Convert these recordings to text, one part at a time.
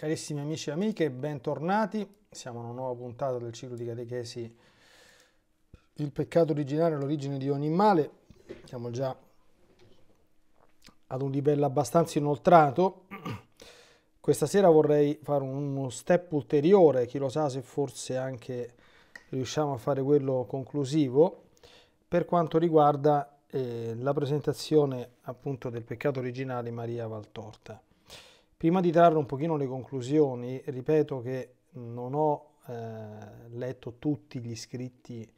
Carissimi amici e amiche, bentornati. Siamo in una nuova puntata del ciclo di catechesi Il peccato originale è l'origine di ogni male. Siamo già ad un livello abbastanza inoltrato. Questa sera vorrei fare uno step ulteriore, chi lo sa se forse anche riusciamo a fare quello conclusivo, per quanto riguarda eh, la presentazione appunto del peccato originale Maria Valtorta. Prima di trarre un pochino le conclusioni, ripeto che non ho eh, letto tutti gli scritti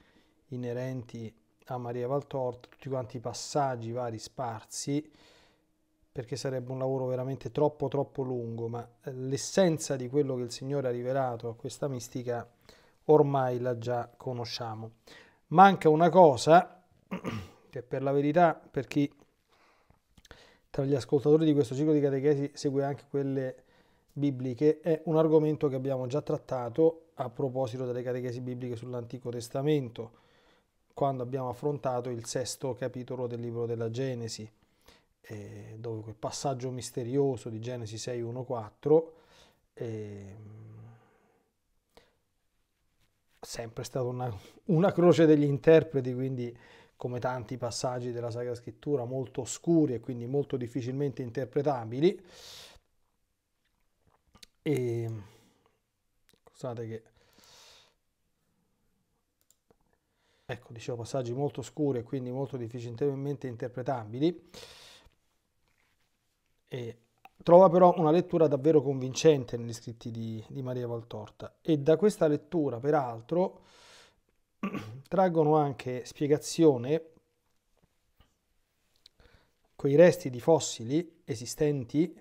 inerenti a Maria Valtort, tutti quanti i passaggi vari sparsi, perché sarebbe un lavoro veramente troppo troppo lungo, ma eh, l'essenza di quello che il Signore ha rivelato a questa mistica ormai la già conosciamo. Manca una cosa che per la verità, per chi tra gli ascoltatori di questo ciclo di catechesi segue anche quelle bibliche, è un argomento che abbiamo già trattato a proposito delle catechesi bibliche sull'Antico Testamento, quando abbiamo affrontato il sesto capitolo del libro della Genesi, eh, dove quel passaggio misterioso di Genesi 6.1.4 eh, sempre stata una, una croce degli interpreti, quindi come tanti passaggi della Sacra Scrittura, molto oscuri e quindi molto difficilmente interpretabili. E scusate che ecco, dicevo passaggi molto oscuri e quindi molto difficilmente interpretabili. E trova però una lettura davvero convincente negli scritti di, di Maria Valtorta e da questa lettura, peraltro, traggono anche spiegazione quei resti di fossili esistenti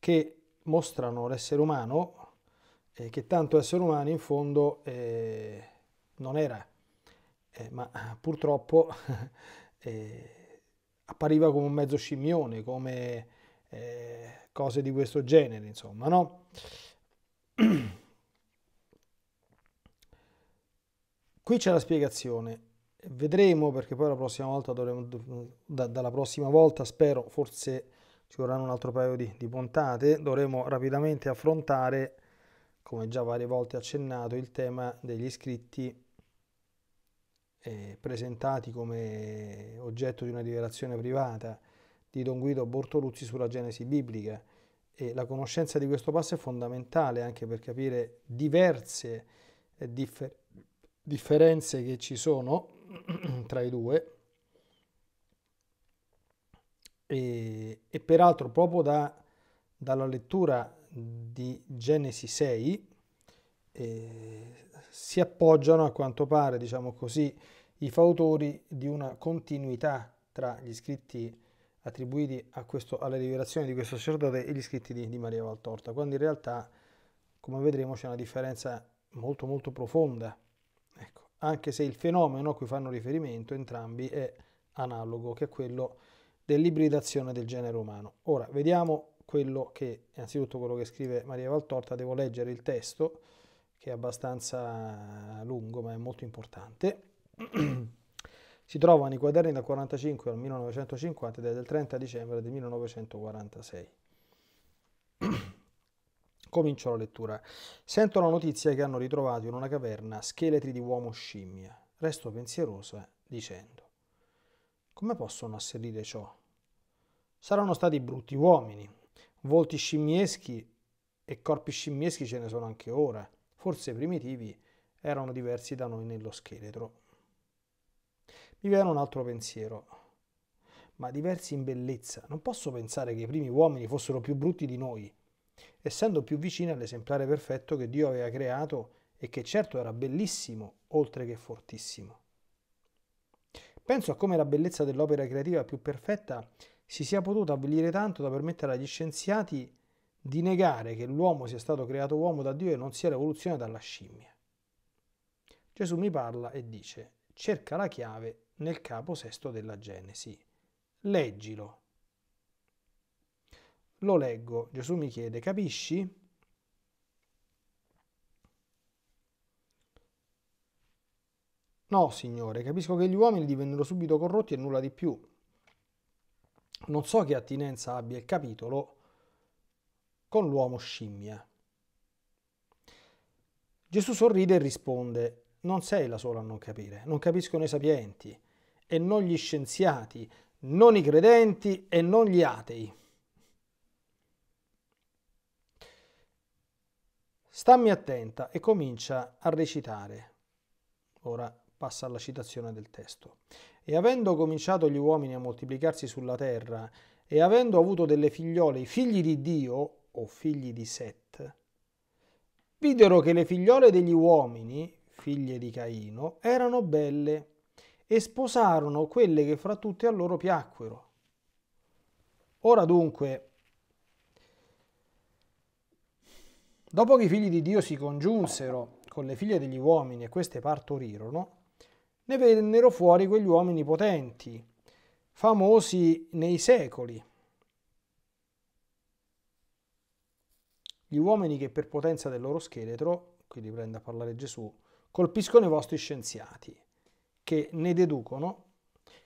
che mostrano l'essere umano eh, che tanto essere umano in fondo eh, non era, eh, ma purtroppo eh, appariva come un mezzo scimmione, come eh, cose di questo genere, insomma, no? Qui c'è la spiegazione, vedremo perché poi la prossima volta dovremo, da, dalla prossima volta spero, forse ci vorranno un altro paio di, di puntate, dovremo rapidamente affrontare, come già varie volte accennato, il tema degli iscritti eh, presentati come oggetto di una rivelazione privata di Don Guido Bortoluzzi sulla Genesi biblica. E la conoscenza di questo passo è fondamentale anche per capire diverse e differenze che ci sono tra i due e, e peraltro proprio da, dalla lettura di Genesi 6 eh, si appoggiano a quanto pare, diciamo così, i fautori di una continuità tra gli scritti attribuiti questo, alla rivelazione di questo sacerdote e gli scritti di, di Maria Valtorta, quando in realtà, come vedremo, c'è una differenza molto molto profonda Ecco, anche se il fenomeno a cui fanno riferimento entrambi è analogo, che è quello dell'ibridazione del genere umano. Ora, vediamo quello che, innanzitutto quello che scrive Maria Valtorta, devo leggere il testo, che è abbastanza lungo ma è molto importante. si trova nei quaderni dal 1945 al 1950 ed è del 30 dicembre del 1946. Comincio la lettura. Sento la notizia che hanno ritrovato in una caverna scheletri di uomo scimmia. Resto pensierosa dicendo: Come possono asserire ciò? Saranno stati brutti uomini, volti scimmieschi e corpi scimmieschi ce ne sono anche ora. Forse i primitivi erano diversi da noi nello scheletro. Mi viene un altro pensiero. Ma diversi in bellezza. Non posso pensare che i primi uomini fossero più brutti di noi essendo più vicina all'esemplare perfetto che Dio aveva creato e che certo era bellissimo oltre che fortissimo. Penso a come la bellezza dell'opera creativa più perfetta si sia potuta avvilire tanto da permettere agli scienziati di negare che l'uomo sia stato creato uomo da Dio e non sia l'evoluzione dalla scimmia. Gesù mi parla e dice, cerca la chiave nel capo sesto della Genesi, leggilo lo leggo. Gesù mi chiede, capisci? No, Signore, capisco che gli uomini divennero subito corrotti e nulla di più. Non so che attinenza abbia il capitolo con l'uomo scimmia. Gesù sorride e risponde, non sei la sola a non capire, non capiscono i sapienti e non gli scienziati, non i credenti e non gli atei. Stammi attenta e comincia a recitare. Ora passa alla citazione del testo. E avendo cominciato gli uomini a moltiplicarsi sulla terra, e avendo avuto delle figliole i figli di Dio, o figli di Set, videro che le figliole degli uomini, figlie di Caino, erano belle, e sposarono quelle che fra tutte a loro piacquero. Ora dunque, Dopo che i figli di Dio si congiunsero con le figlie degli uomini e queste partorirono, ne vennero fuori quegli uomini potenti, famosi nei secoli. Gli uomini che per potenza del loro scheletro, qui riprende a parlare Gesù, colpiscono i vostri scienziati, che ne deducono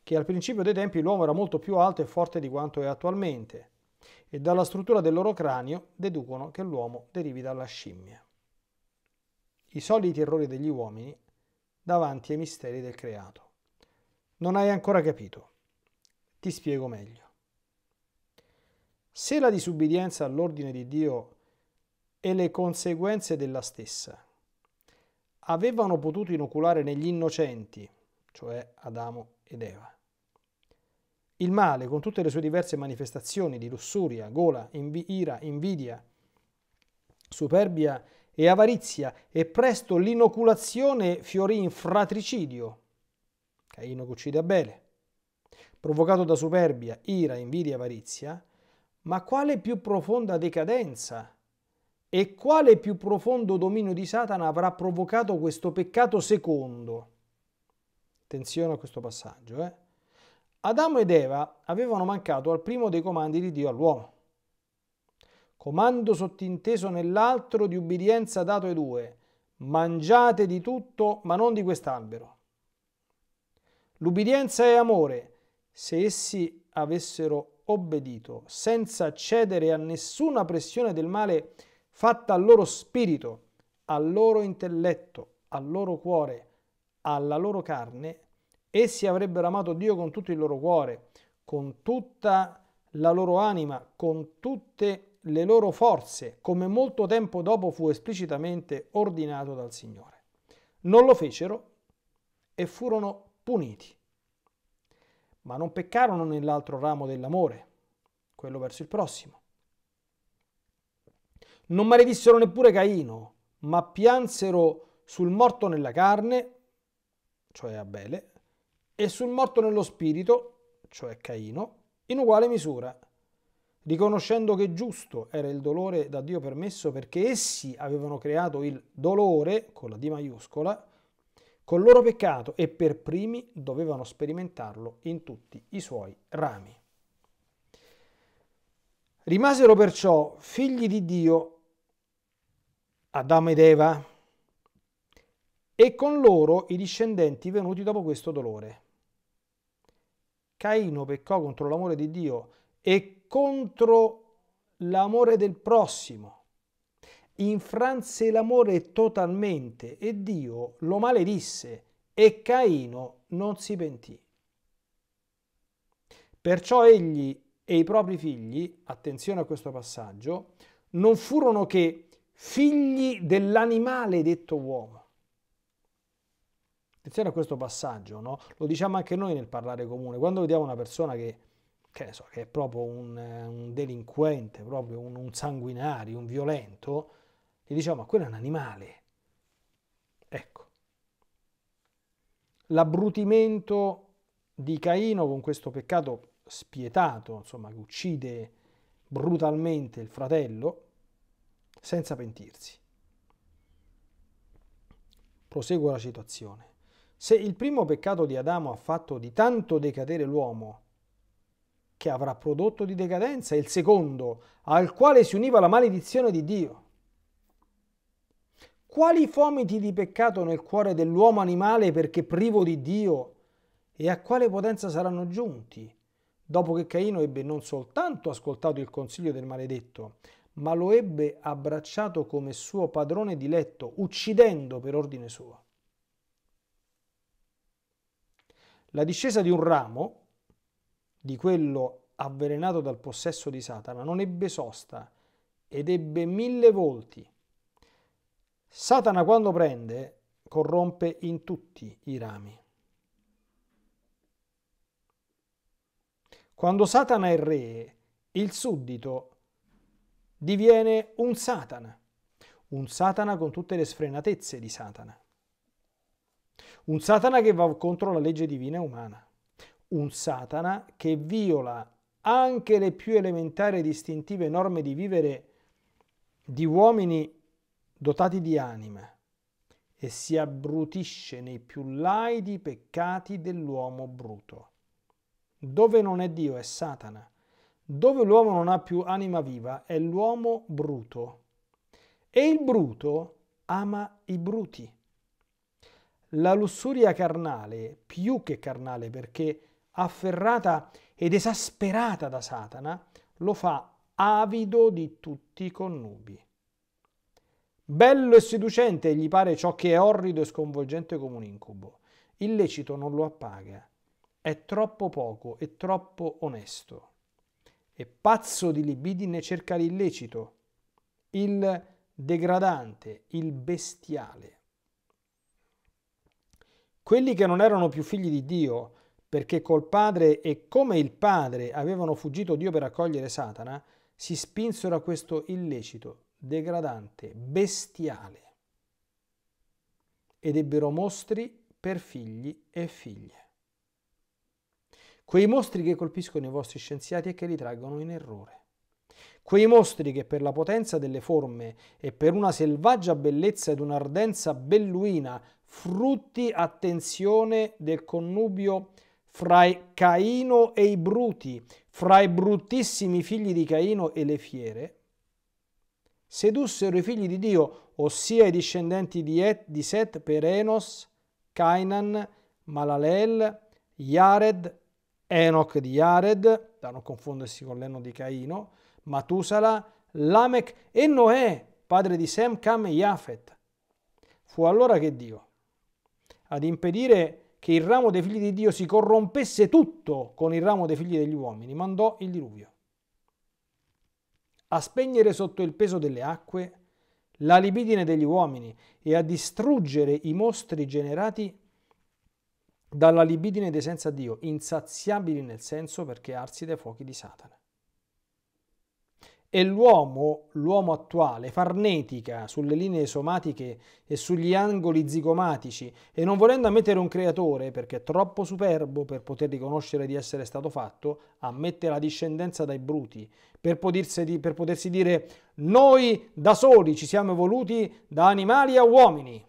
che al principio dei tempi l'uomo era molto più alto e forte di quanto è attualmente e dalla struttura del loro cranio deducono che l'uomo derivi dalla scimmia. I soliti errori degli uomini davanti ai misteri del creato. Non hai ancora capito. Ti spiego meglio. Se la disubbidienza all'ordine di Dio e le conseguenze della stessa avevano potuto inoculare negli innocenti, cioè Adamo ed Eva, il male, con tutte le sue diverse manifestazioni di lussuria, gola, inv- ira, invidia, superbia e avarizia, e presto l'inoculazione fiorì in fratricidio. Caino che uccide Abele, provocato da superbia, ira, invidia e avarizia, ma quale più profonda decadenza e quale più profondo dominio di Satana avrà provocato questo peccato secondo? Attenzione a questo passaggio, eh? Adamo ed Eva avevano mancato al primo dei comandi di Dio all'uomo. Comando sottinteso nell'altro di ubbidienza dato ai due, mangiate di tutto ma non di quest'albero. L'ubbidienza è amore, se essi avessero obbedito senza cedere a nessuna pressione del male fatta al loro spirito, al loro intelletto, al loro cuore, alla loro carne, Essi avrebbero amato Dio con tutto il loro cuore, con tutta la loro anima, con tutte le loro forze, come molto tempo dopo fu esplicitamente ordinato dal Signore. Non lo fecero e furono puniti. Ma non peccarono nell'altro ramo dell'amore, quello verso il prossimo. Non maledissero neppure Caino, ma piansero sul morto nella carne, cioè Abele, e sul morto nello spirito, cioè Caino, in uguale misura, riconoscendo che giusto era il dolore da Dio permesso perché essi avevano creato il dolore, con la D maiuscola, col loro peccato e per primi dovevano sperimentarlo in tutti i suoi rami. Rimasero perciò figli di Dio Adamo ed Eva e con loro i discendenti venuti dopo questo dolore. Caino peccò contro l'amore di Dio e contro l'amore del prossimo. Infranse l'amore totalmente e Dio lo maledisse e Caino non si pentì. Perciò egli e i propri figli, attenzione a questo passaggio, non furono che figli dell'animale detto uomo, Attenzione a questo passaggio, no? lo diciamo anche noi nel parlare comune, quando vediamo una persona che, che, so, che è proprio un, eh, un delinquente, proprio un, un, sanguinario, un violento, gli diciamo ma quello è un animale. Ecco, l'abbrutimento di Caino con questo peccato spietato, insomma, che uccide brutalmente il fratello, senza pentirsi. Proseguo la citazione. Se il primo peccato di Adamo ha fatto di tanto decadere l'uomo, che avrà prodotto di decadenza, e il secondo, al quale si univa la maledizione di Dio. Quali fomiti di peccato nel cuore dell'uomo animale perché privo di Dio e a quale potenza saranno giunti, dopo che Caino ebbe non soltanto ascoltato il consiglio del maledetto, ma lo ebbe abbracciato come suo padrone diletto, uccidendo per ordine suo. La discesa di un ramo, di quello avvelenato dal possesso di Satana, non ebbe sosta ed ebbe mille volti. Satana quando prende corrompe in tutti i rami. Quando Satana è re, il suddito diviene un Satana, un Satana con tutte le sfrenatezze di Satana. Un Satana che va contro la legge divina e umana. Un Satana che viola anche le più elementari e distintive norme di vivere di uomini dotati di anima e si abbrutisce nei più laidi peccati dell'uomo bruto. Dove non è Dio è Satana. Dove l'uomo non ha più anima viva è l'uomo bruto. E il bruto ama i bruti la lussuria carnale, più che carnale perché afferrata ed esasperata da Satana, lo fa avido di tutti i connubi. Bello e seducente gli pare ciò che è orrido e sconvolgente come un incubo. Illecito non lo appaga. È troppo poco e troppo onesto. E pazzo di libidine cerca l'illecito, il degradante, il bestiale. Quelli che non erano più figli di Dio, perché col Padre e come il Padre avevano fuggito Dio per accogliere Satana, si spinsero a questo illecito, degradante, bestiale ed ebbero mostri per figli e figlie. Quei mostri che colpiscono i vostri scienziati e che li traggono in errore. Quei mostri che per la potenza delle forme e per una selvaggia bellezza ed un'ardenza belluina, frutti, attenzione, del connubio fra Caino e i bruti, fra i bruttissimi figli di Caino e le fiere, sedussero i figli di Dio, ossia i discendenti di, Et, di Set per Enos, Cainan, Malalel, Yared, Enoch di Yared, da non confondersi con l'Eno di Caino, Matusala, Lamech e Noè, padre di Sem, Cam e Jafet. Fu allora che Dio, ad impedire che il ramo dei figli di Dio si corrompesse tutto con il ramo dei figli degli uomini, mandò il diluvio. A spegnere sotto il peso delle acque la libidine degli uomini e a distruggere i mostri generati dalla libidine dei senza Dio, insaziabili nel senso perché arsi dai fuochi di Satana. E l'uomo, l'uomo attuale, farnetica sulle linee somatiche e sugli angoli zigomatici e non volendo ammettere un creatore perché è troppo superbo per poter riconoscere di essere stato fatto, ammette la discendenza dai bruti per, potersi, per potersi dire noi da soli ci siamo evoluti da animali a uomini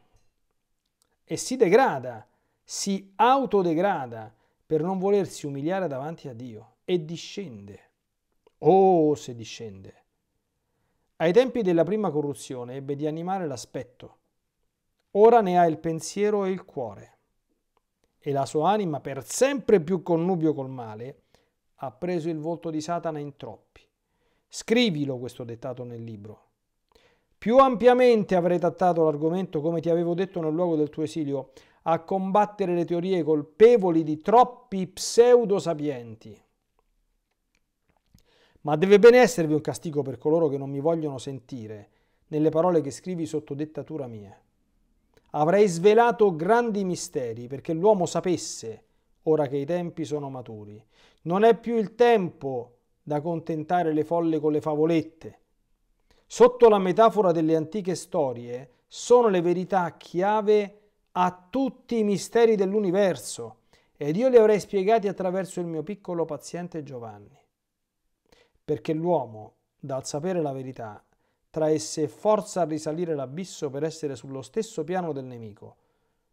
e si degrada, si autodegrada per non volersi umiliare davanti a Dio e discende. Oh, se discende! Ai tempi della prima corruzione ebbe di animare l'aspetto. Ora ne ha il pensiero e il cuore. E la sua anima, per sempre più connubio col male, ha preso il volto di Satana in troppi. Scrivilo questo dettato nel libro. Più ampiamente avrei trattato l'argomento, come ti avevo detto nel luogo del tuo esilio, a combattere le teorie colpevoli di troppi pseudosapienti. Ma deve ben esservi un castigo per coloro che non mi vogliono sentire, nelle parole che scrivi sotto dettatura mia. Avrei svelato grandi misteri perché l'uomo sapesse, ora che i tempi sono maturi. Non è più il tempo da contentare le folle con le favolette. Sotto la metafora delle antiche storie sono le verità chiave a tutti i misteri dell'universo ed io li avrei spiegati attraverso il mio piccolo paziente Giovanni perché l'uomo, dal sapere la verità, traesse forza a risalire l'abisso per essere sullo stesso piano del nemico,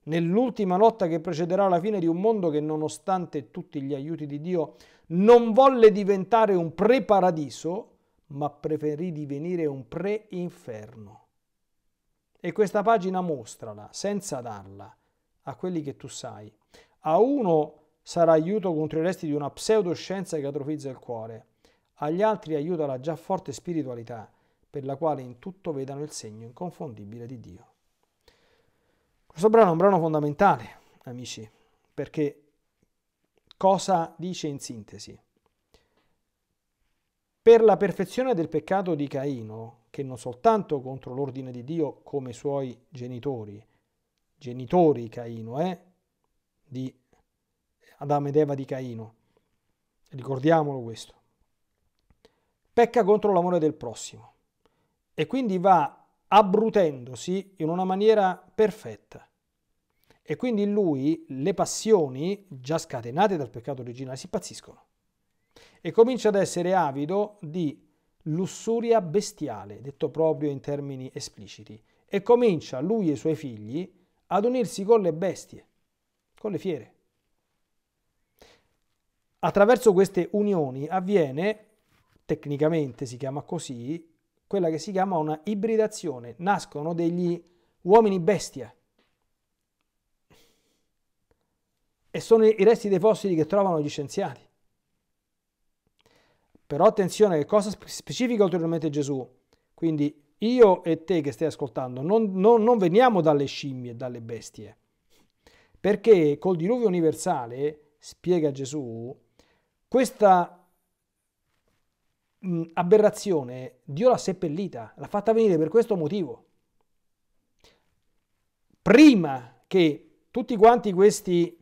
nell'ultima lotta che precederà la fine di un mondo che, nonostante tutti gli aiuti di Dio, non volle diventare un pre-paradiso, ma preferì divenire un pre-inferno. E questa pagina mostrala, senza darla, a quelli che tu sai. A uno sarà aiuto contro i resti di una pseudoscienza che atrofizza il cuore agli altri aiuta la già forte spiritualità, per la quale in tutto vedano il segno inconfondibile di Dio. Questo brano è un brano fondamentale, amici, perché cosa dice in sintesi? Per la perfezione del peccato di Caino, che non soltanto contro l'ordine di Dio come suoi genitori, genitori Caino, eh, di Adamo ed Eva di Caino, ricordiamolo questo, pecca contro l'amore del prossimo e quindi va abbrutendosi in una maniera perfetta. E quindi in lui le passioni già scatenate dal peccato originale si impazziscono e comincia ad essere avido di lussuria bestiale, detto proprio in termini espliciti, e comincia lui e i suoi figli ad unirsi con le bestie, con le fiere. Attraverso queste unioni avviene tecnicamente si chiama così, quella che si chiama una ibridazione. Nascono degli uomini bestia. E sono i resti dei fossili che trovano gli scienziati. Però attenzione, che cosa specifica ulteriormente Gesù? Quindi io e te che stai ascoltando non, non, non veniamo dalle scimmie, dalle bestie. Perché col diluvio universale, spiega Gesù, questa mh, aberrazione Dio l'ha seppellita, l'ha fatta venire per questo motivo. Prima che tutti quanti questi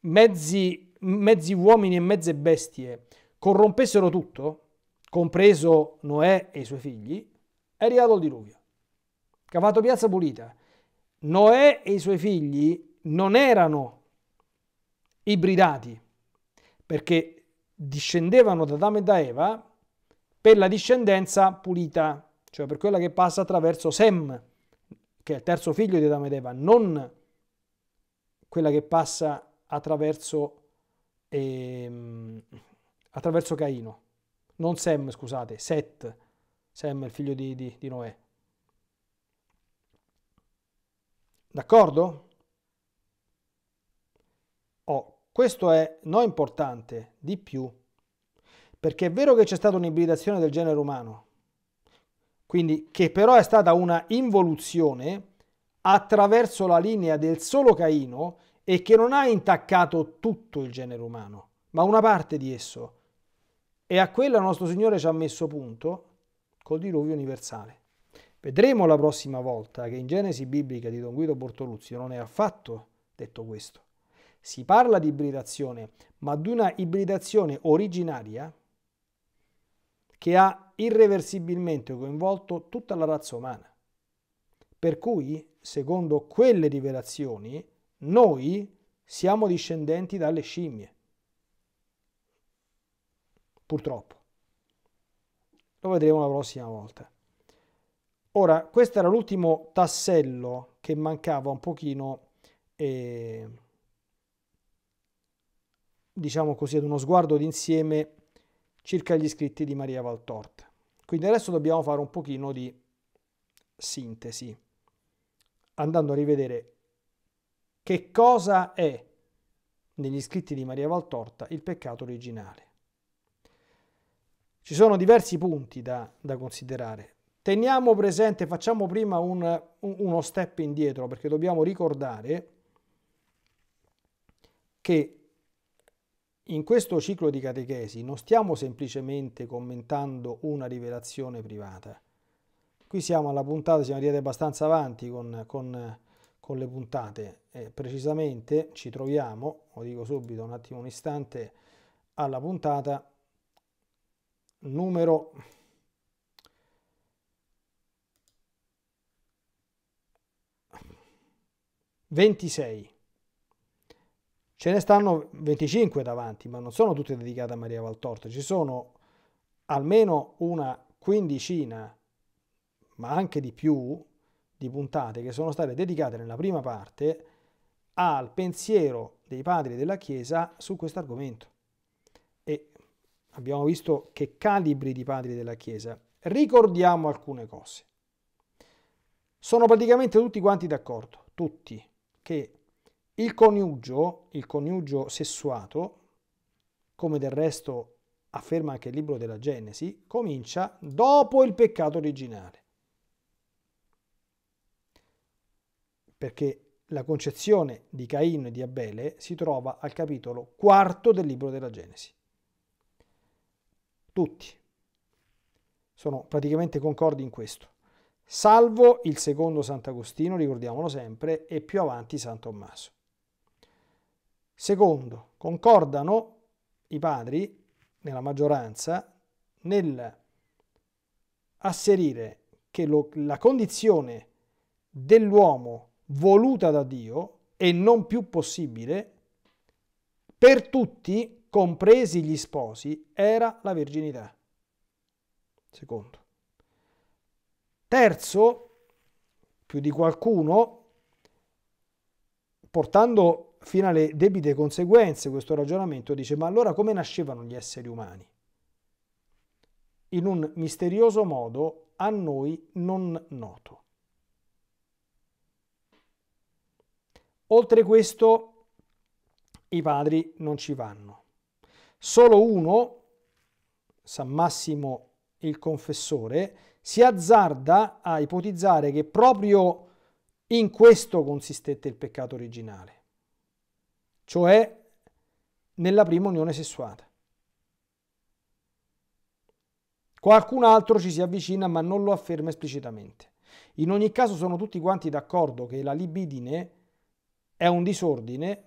mezzi, mezzi uomini e mezze bestie corrompessero tutto, compreso Noè e i suoi figli, è arrivato il diluvio. che ha fatto Piazza Pulita. Noè e i suoi figli non erano ibridati perché discendevano da Adamo e da Eva per la discendenza pulita, cioè per quella che passa attraverso Sem, che è il terzo figlio di Adamo ed Eva, non quella che passa attraverso, ehm, attraverso Caino. Non Sem, scusate, Set. Sem è il figlio di, di, di Noè. D'accordo? Oh, questo è no importante, di più perché è vero che c'è stata un'ibridazione del genere umano, quindi che però è stata una involuzione attraverso la linea del solo Caino e che non ha intaccato tutto il genere umano, ma una parte di esso. E a quella nostro Signore ci ha messo punto col diluvio universale. Vedremo la prossima volta che in Genesi biblica di Don Guido Bortoluzzi non è affatto detto questo. Si parla di ibridazione, ma di una ibridazione originaria che ha irreversibilmente coinvolto tutta la razza umana. Per cui, secondo quelle rivelazioni, noi siamo discendenti dalle scimmie. Purtroppo. Lo vedremo la prossima volta. Ora, questo era l'ultimo tassello che mancava un pochino, eh, diciamo così, ad uno sguardo d'insieme circa gli scritti di Maria Valtort. Quindi adesso dobbiamo fare un pochino di sintesi, andando a rivedere che cosa è negli scritti di Maria Valtorta il peccato originale. Ci sono diversi punti da, da considerare. Teniamo presente, facciamo prima un, uno step indietro perché dobbiamo ricordare che in questo ciclo di catechesi non stiamo semplicemente commentando una rivelazione privata. Qui siamo alla puntata, siamo arrivati abbastanza avanti con, con, con le puntate. Eh, precisamente ci troviamo, lo dico subito un attimo, un istante, alla puntata numero 26. Ce ne stanno 25 davanti, ma non sono tutte dedicate a Maria Valtorta, ci sono almeno una quindicina, ma anche di più, di puntate che sono state dedicate nella prima parte al pensiero dei padri della Chiesa su questo argomento. E abbiamo visto che calibri di padri della Chiesa. Ricordiamo alcune cose. Sono praticamente tutti quanti d'accordo, tutti, che il coniugio, il coniugio sessuato, come del resto afferma anche il libro della Genesi, comincia dopo il peccato originale. Perché la concezione di Caino e di Abele si trova al capitolo quarto del libro della Genesi. Tutti sono praticamente concordi in questo, salvo il secondo Sant'Agostino, ricordiamolo sempre, e più avanti San Tommaso. Secondo, concordano i padri nella maggioranza nel asserire che lo, la condizione dell'uomo voluta da Dio è non più possibile per tutti, compresi gli sposi, era la virginità. Secondo. Terzo, più di qualcuno, portando fino alle debite conseguenze questo ragionamento dice ma allora come nascevano gli esseri umani? In un misterioso modo a noi non noto. Oltre questo i padri non ci vanno. Solo uno, San Massimo il confessore, si azzarda a ipotizzare che proprio in questo consistette il peccato originale cioè nella prima unione sessuata. Qualcun altro ci si avvicina ma non lo afferma esplicitamente. In ogni caso sono tutti quanti d'accordo che la libidine è un disordine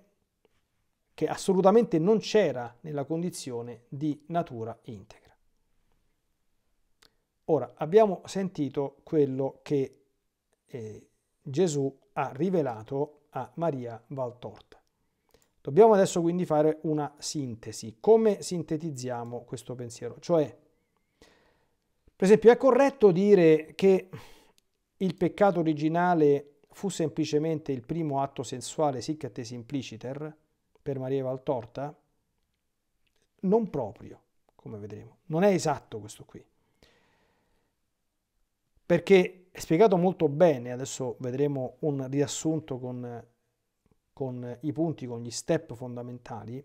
che assolutamente non c'era nella condizione di natura integra. Ora, abbiamo sentito quello che eh, Gesù ha rivelato a Maria Valtorta. Dobbiamo adesso quindi fare una sintesi. Come sintetizziamo questo pensiero? Cioè, per esempio, è corretto dire che il peccato originale fu semplicemente il primo atto sensuale sic et simpliciter per Maria Valtorta? Non proprio, come vedremo. Non è esatto questo qui. Perché è spiegato molto bene, adesso vedremo un riassunto con con i punti, con gli step fondamentali,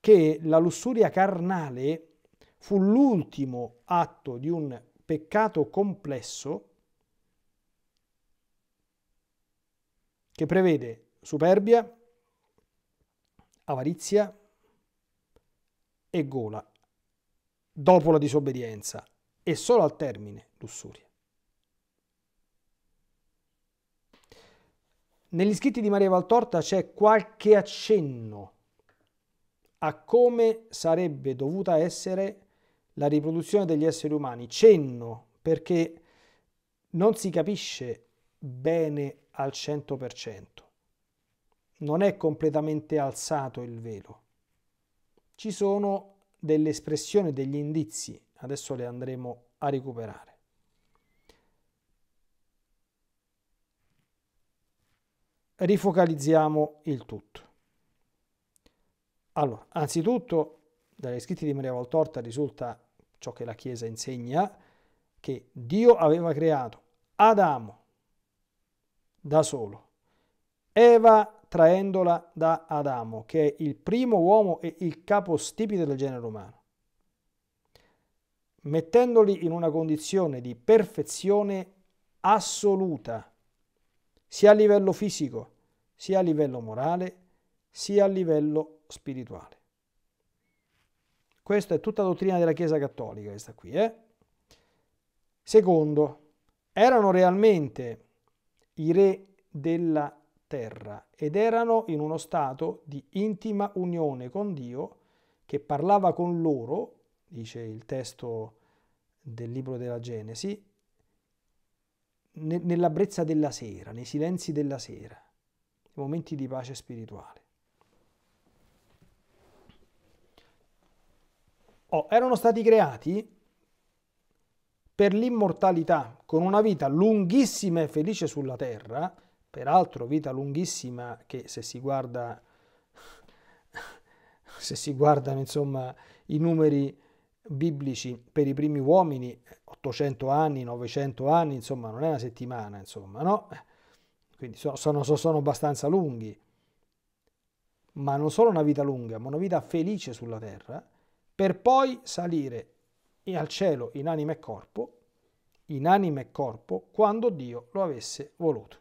che la lussuria carnale fu l'ultimo atto di un peccato complesso che prevede superbia, avarizia e gola dopo la disobbedienza e solo al termine lussuria. Negli scritti di Maria Valtorta c'è qualche accenno a come sarebbe dovuta essere la riproduzione degli esseri umani. Cenno, perché non si capisce bene al 100%. Non è completamente alzato il velo. Ci sono delle espressioni, degli indizi, adesso le andremo a recuperare. rifocalizziamo il tutto. Allora, anzitutto, dagli scritti di Maria Voltorta risulta ciò che la Chiesa insegna, che Dio aveva creato Adamo da solo, Eva traendola da Adamo, che è il primo uomo e il capostipite del genere umano, mettendoli in una condizione di perfezione assoluta sia a livello fisico, sia a livello morale, sia a livello spirituale. Questa è tutta la dottrina della Chiesa Cattolica, questa qui. Eh? Secondo, erano realmente i re della terra ed erano in uno stato di intima unione con Dio che parlava con loro, dice il testo del libro della Genesi, ne, nella brezza della sera, nei silenzi della sera, nei momenti di pace spirituale. Oh, erano stati creati per l'immortalità, con una vita lunghissima e felice sulla terra, peraltro vita lunghissima che se si guarda, se si guardano insomma i numeri biblici per i primi uomini, 800 anni, 900 anni, insomma non è una settimana, insomma, no? Quindi sono, sono, sono abbastanza lunghi, ma non solo una vita lunga, ma una vita felice sulla terra, per poi salire al cielo in anima e corpo, in anima e corpo, quando Dio lo avesse voluto.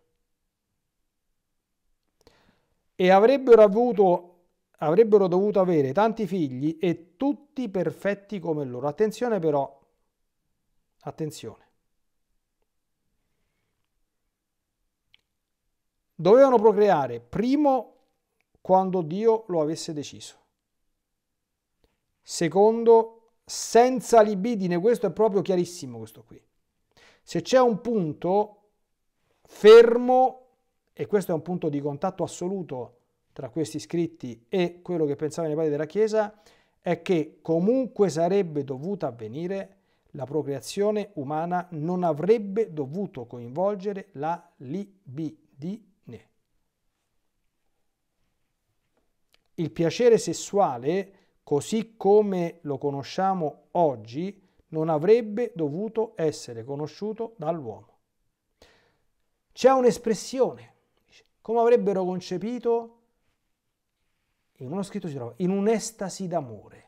E avrebbero avuto avrebbero dovuto avere tanti figli e tutti perfetti come loro. Attenzione però, attenzione. Dovevano procreare primo quando Dio lo avesse deciso. Secondo, senza libidine, questo è proprio chiarissimo questo qui. Se c'è un punto fermo, e questo è un punto di contatto assoluto tra questi scritti e quello che pensavano i padri della Chiesa è che comunque sarebbe dovuta avvenire la procreazione umana non avrebbe dovuto coinvolgere la libidine. Il piacere sessuale, così come lo conosciamo oggi, non avrebbe dovuto essere conosciuto dall'uomo. C'è un'espressione, come avrebbero concepito in uno scritto si trova in un'estasi d'amore,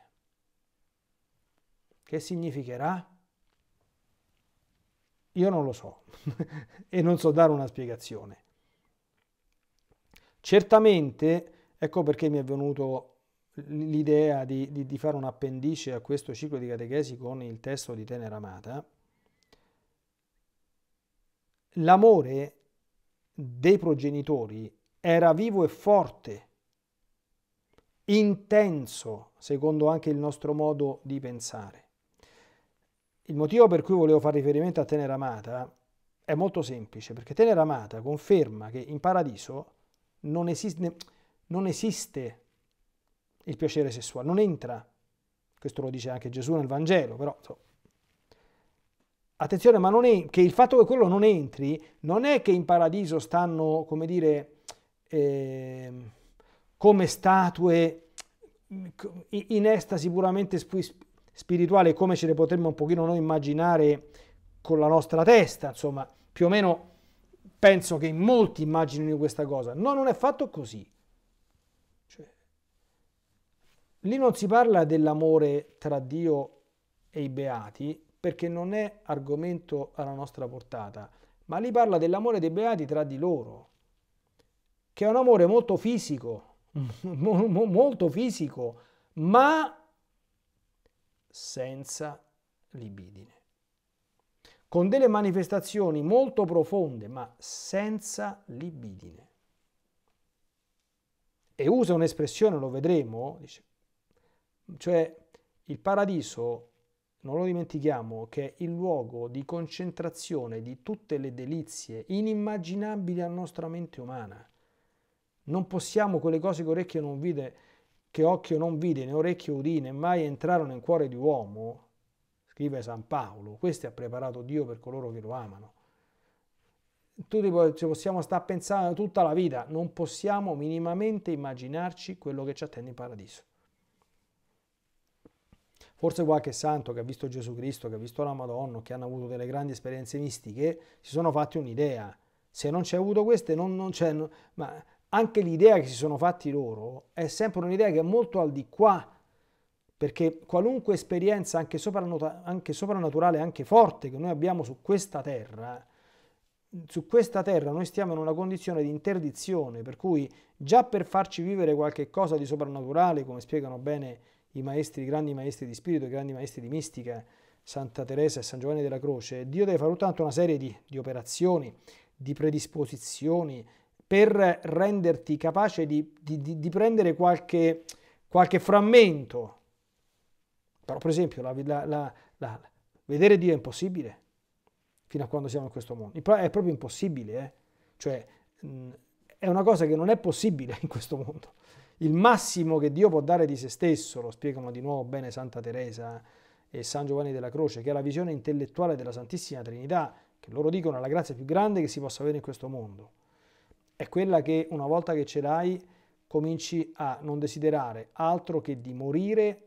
che significherà? Io non lo so e non so dare una spiegazione. Certamente, ecco perché mi è venuto l'idea di, di, di, fare un appendice a questo ciclo di catechesi con il testo di Tenera Amata, l'amore dei progenitori era vivo e forte intenso, secondo anche il nostro modo di pensare. Il motivo per cui volevo fare riferimento a Tenera Amata è molto semplice, perché Tenera Amata conferma che in paradiso non esiste, non esiste il piacere sessuale, non entra. Questo lo dice anche Gesù nel Vangelo, però so. attenzione, ma non è che il fatto che quello non entri non è che in paradiso stanno, come dire, eh, come statue in estasi puramente spirituale, come ce le potremmo un pochino noi immaginare con la nostra testa, insomma, più o meno penso che in molti immaginino questa cosa. No, non è fatto così. Cioè, lì non si parla dell'amore tra Dio e i beati, perché non è argomento alla nostra portata, ma lì parla dell'amore dei beati tra di loro, che è un amore molto fisico mo- mo- molto fisico, ma senza libidine. Con delle manifestazioni molto profonde, ma senza libidine. E usa un'espressione, lo vedremo, dice, cioè il paradiso non lo dimentichiamo, che è il luogo di concentrazione di tutte le delizie inimmaginabili alla nostra mente umana. Non possiamo quelle cose che orecchio non vide, che occhio non vide, né orecchio udì, né mai entrarono nel cuore di uomo, scrive San Paolo. Questo ha preparato Dio per coloro che lo amano. Tutti possiamo stare pensando tutta la vita, non possiamo minimamente immaginarci quello che ci attende in paradiso. Forse qualche santo che ha visto Gesù Cristo, che ha visto la Madonna, che hanno avuto delle grandi esperienze mistiche, si sono fatti un'idea. Se non c'è avuto queste, non, non c'è... No, ma anche l'idea che si sono fatti loro è sempre un'idea che è molto al di qua, perché qualunque esperienza anche, soprannaturale, anche, soprannaturale, anche forte che noi abbiamo su questa terra, su questa terra noi stiamo in una condizione di interdizione, per cui già per farci vivere qualche cosa di soprannaturale, come spiegano bene i maestri, i grandi maestri di spirito, i grandi maestri di mistica, Santa Teresa e San Giovanni della Croce, Dio deve fare tutta una serie di, di operazioni, di predisposizioni, per renderti capace di, di, di prendere qualche, qualche, frammento. Però per esempio la, la, la, vedere Dio è impossibile fino a quando siamo in questo mondo. È proprio impossibile, eh? cioè è una cosa che non è possibile in questo mondo. Il massimo che Dio può dare di se stesso, lo spiegano di nuovo bene Santa Teresa e San Giovanni della Croce, che è la visione intellettuale della Santissima Trinità, che loro dicono è la grazia più grande che si possa avere in questo mondo è quella che una volta che ce l'hai cominci a non desiderare altro che di morire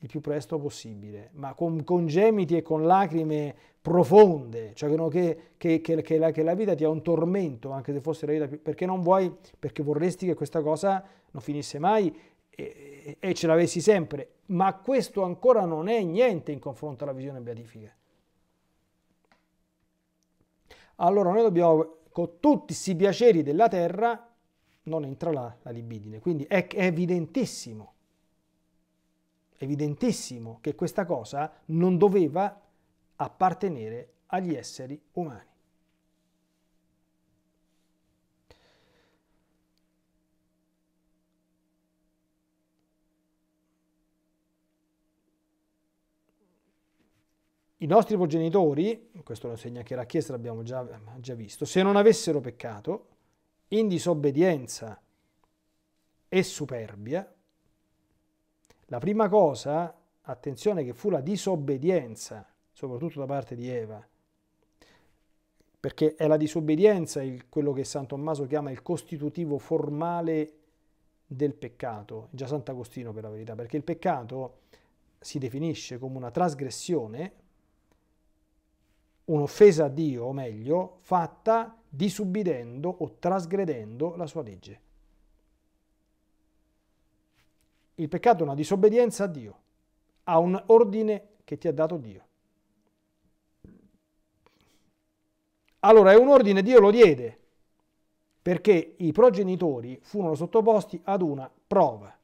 il più presto possibile, ma con, con gemiti e con lacrime profonde, cioè che, che, che, che, la, che la vita ti è un tormento, anche se fosse la vita più, perché non vuoi, perché vorresti che questa cosa non finisse mai e, e ce l'avessi sempre, ma questo ancora non è niente in confronto alla visione beatifica. Allora noi dobbiamo con tutti i piaceri della terra non entra là la libidine. Quindi è evidentissimo, evidentissimo che questa cosa non doveva appartenere agli esseri umani. i nostri progenitori, questo lo insegna anche la Chiesa, l'abbiamo già, già visto, se non avessero peccato, in disobbedienza e superbia, la prima cosa, attenzione, che fu la disobbedienza, soprattutto da parte di Eva, perché è la disobbedienza il, quello che San Tommaso chiama il costitutivo formale del peccato, già Sant'Agostino per la verità, perché il peccato si definisce come una trasgressione un'offesa a Dio, o meglio, fatta disubbidendo o trasgredendo la sua legge. Il peccato è una disobbedienza a Dio, a un ordine che ti ha dato Dio. Allora è un ordine, Dio lo diede, perché i progenitori furono sottoposti ad una prova.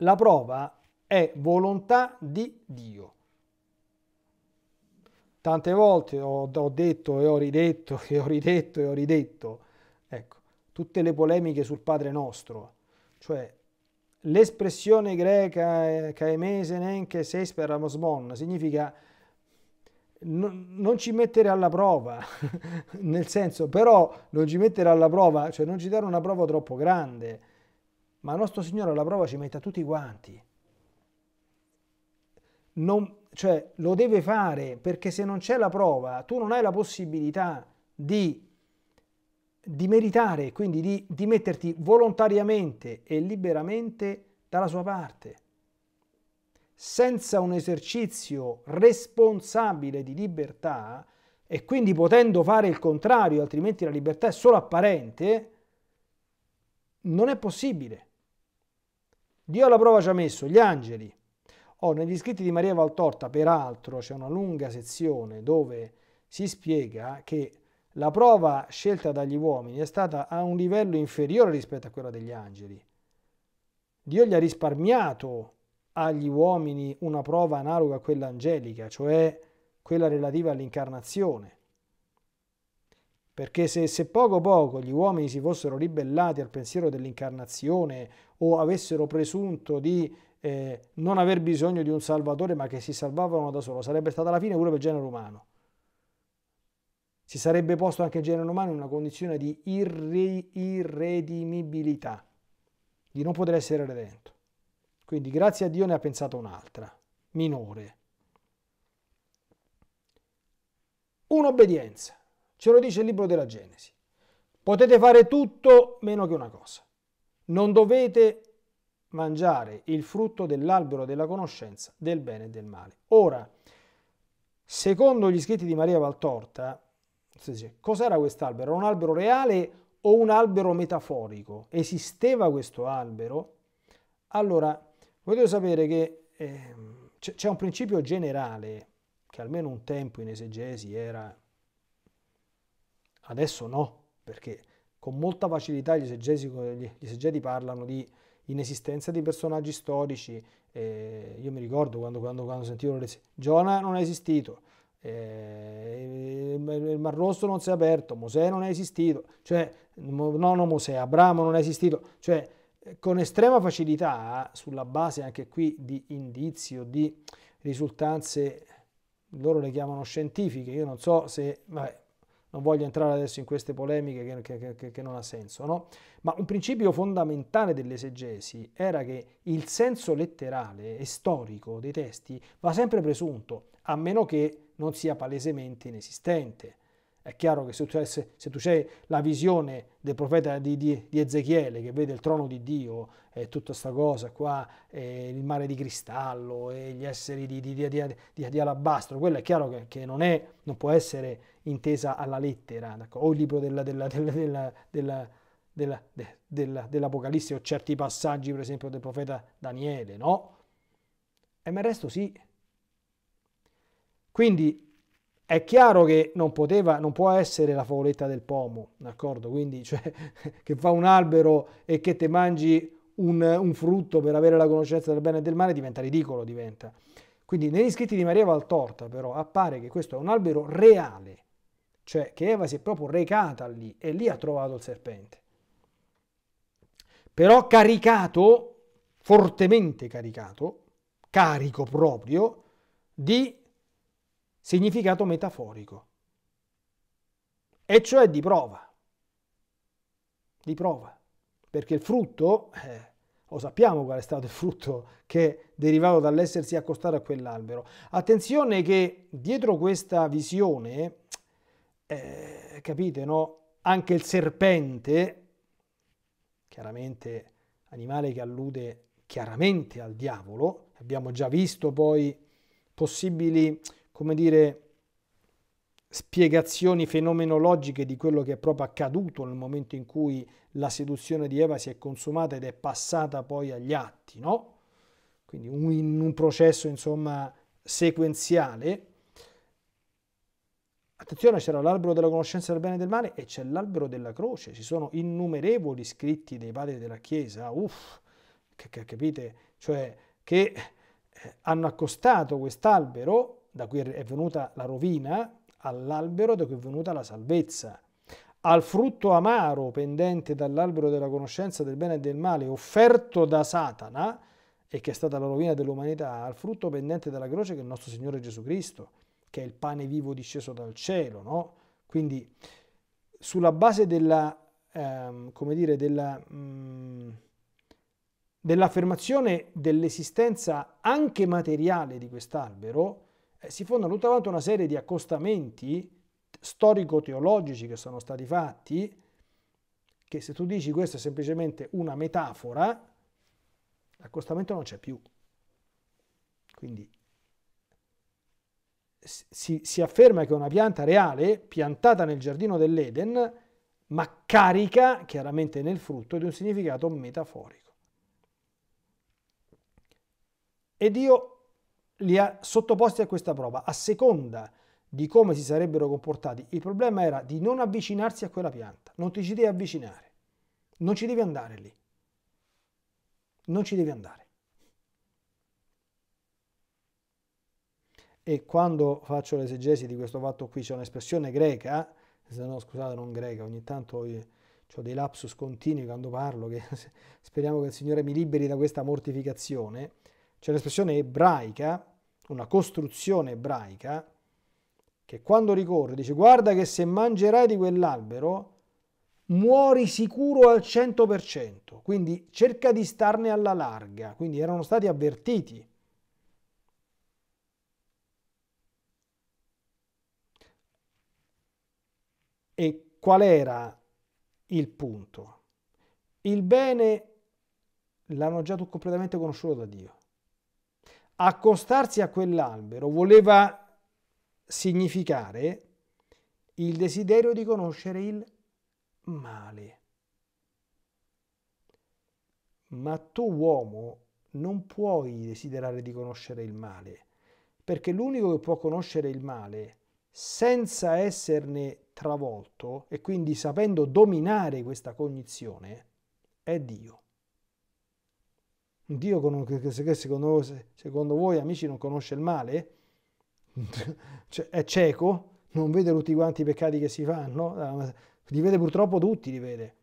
La prova è volontà di Dio. Tante volte ho, ho detto e ho ridetto e ho ridetto e ho ridetto, ecco, tutte le polemiche sul Padre Nostro, cioè l'espressione greca eh, caemese nenche seisper amosmon significa non ci mettere alla prova, nel senso però non ci mettere alla prova, cioè non ci dare una prova troppo grande, ma il nostro Signore alla prova ci mette a tutti quanti. Non, cioè lo deve fare perché se non c'è la prova tu non hai la possibilità di, di meritare, quindi di, di metterti volontariamente e liberamente dalla sua parte. Senza un esercizio responsabile di libertà e quindi potendo fare il contrario, altrimenti la libertà è solo apparente, non è possibile. Dio alla prova ci ha messo gli angeli, Oh, negli scritti di Maria Valtorta, peraltro, c'è una lunga sezione dove si spiega che la prova scelta dagli uomini è stata a un livello inferiore rispetto a quella degli angeli. Dio gli ha risparmiato agli uomini una prova analoga a quella angelica, cioè quella relativa all'incarnazione. Perché se, se, poco poco gli uomini si fossero ribellati al pensiero dell'incarnazione o avessero presunto di eh, non aver bisogno di un salvatore ma che si salvavano da solo, sarebbe stata la fine pure per il genere umano. Si sarebbe posto anche il genere umano in una condizione di irre, irredimibilità, di non poter essere redento. Quindi grazie a Dio ne ha pensata un'altra, minore. Un'obbedienza, ce lo dice il libro della Genesi. Potete fare tutto meno che una cosa. Non dovete mangiare il frutto dell'albero della conoscenza del bene e del male. Ora, secondo gli scritti di Maria Valtorta, cos'era quest'albero? Era un albero reale o un albero metaforico? Esisteva questo albero? Allora, voglio sapere che eh, c'è un principio generale che almeno un tempo in esegesi era... Adesso no, perché con molta facilità gli esegeti, parlano di inesistenza di personaggi storici. Eh, io mi ricordo quando, quando, quando sentivo le... Giona non è esistito, eh, il Mar Rosso non si è aperto, Mosè non è esistito, cioè, nono Mosè, Abramo non è esistito, cioè con estrema facilità, sulla base anche qui di indizi o di risultanze, loro le chiamano scientifiche, io non so se... Vabbè, non voglio entrare adesso in queste polemiche che, che, che, che non ha senso, no? ma un principio fondamentale dell'esegesi era che il senso letterale e storico dei testi va sempre presunto, a meno che non sia palesemente inesistente. È chiaro che se tu, se, se tu hai la visione del profeta di, di, di, Ezechiele che vede il trono di Dio e tutta questa cosa qua, il mare di cristallo e gli esseri di, di alabastro, quello è chiaro che, che non, è, non, può essere intesa alla lettera, o il libro della, della, della, della della, de, della, dell'Apocalisse o certi passaggi, per esempio, del profeta Daniele, no? E eh, ma il resto sì. Quindi è chiaro che non, poteva, non può essere la favoletta del pomo, d'accordo? Quindi cioè, che fa un albero e che te mangi un, un, frutto per avere la conoscenza del bene e del male diventa ridicolo, diventa. Quindi negli scritti di Maria Valtorta però appare che questo è un albero reale, cioè che Eva si è proprio recata lì e lì ha trovato il serpente. Però caricato, fortemente caricato, carico proprio, di significato metaforico, e cioè di prova, di prova, perché il frutto, eh, lo sappiamo qual è stato il frutto che derivato dall'essersi accostato a quell'albero. Attenzione che dietro questa visione, eh, capite, no? Anche il serpente, chiaramente animale che allude chiaramente al diavolo, abbiamo già visto poi possibili come dire, spiegazioni fenomenologiche di quello che è proprio accaduto nel momento in cui la seduzione di Eva si è consumata ed è passata poi agli atti, no? Quindi un, in un processo, insomma, sequenziale. Attenzione, c'era l'albero della conoscenza del bene e del male e c'è l'albero della croce. Ci sono innumerevoli scritti dei padri della Chiesa, uff, che, che, capite? Cioè, che eh, hanno accostato quest'albero da cui è venuta la rovina, all'albero da cui è venuta la salvezza. Al frutto amaro pendente dall'albero della conoscenza del bene e del male, offerto da Satana, e che è stata la rovina dell'umanità, al frutto pendente dalla croce che è il nostro Signore Gesù Cristo, che è il pane vivo disceso dal cielo. No? Quindi sulla base della, ehm, come dire, della, mh, mm, dell'affermazione dell'esistenza anche materiale di quest'albero, eh, si fondano tutta quanta una serie di accostamenti storico-teologici che sono stati fatti, che se tu dici questa è semplicemente una metafora, l'accostamento non c'è più. Quindi si, si, afferma che è una pianta reale piantata nel giardino dell'Eden, ma carica chiaramente nel frutto di un significato metaforico. E Dio li ha sottoposti a questa prova, a seconda di come si sarebbero comportati. Il problema era di non avvicinarsi a quella pianta, non ti ci devi avvicinare, non ci devi andare lì, non ci devi andare. E quando faccio l'esegesi di questo fatto qui c'è un'espressione greca, eh? se no scusate non greca, ogni tanto ho dei lapsus continui quando parlo, che speriamo che il Signore mi liberi da questa mortificazione, c'è l'espressione ebraica, una costruzione ebraica, che quando ricorre dice guarda che se mangerai di quell'albero muori sicuro al 100%, quindi cerca di starne alla larga, quindi erano stati avvertiti. E qual era il punto? Il bene l'hanno già completamente conosciuto da Dio. Accostarsi a quell'albero voleva significare il desiderio di conoscere il male. Ma tu uomo non puoi desiderare di conoscere il male, perché l'unico che può conoscere il male senza esserne travolto e quindi sapendo dominare questa cognizione è Dio. Un Dio che secondo, secondo voi, amici, non conosce il male? Cioè, è cieco? Non vede tutti quanti i peccati che si fanno? Li vede purtroppo tutti, li vede.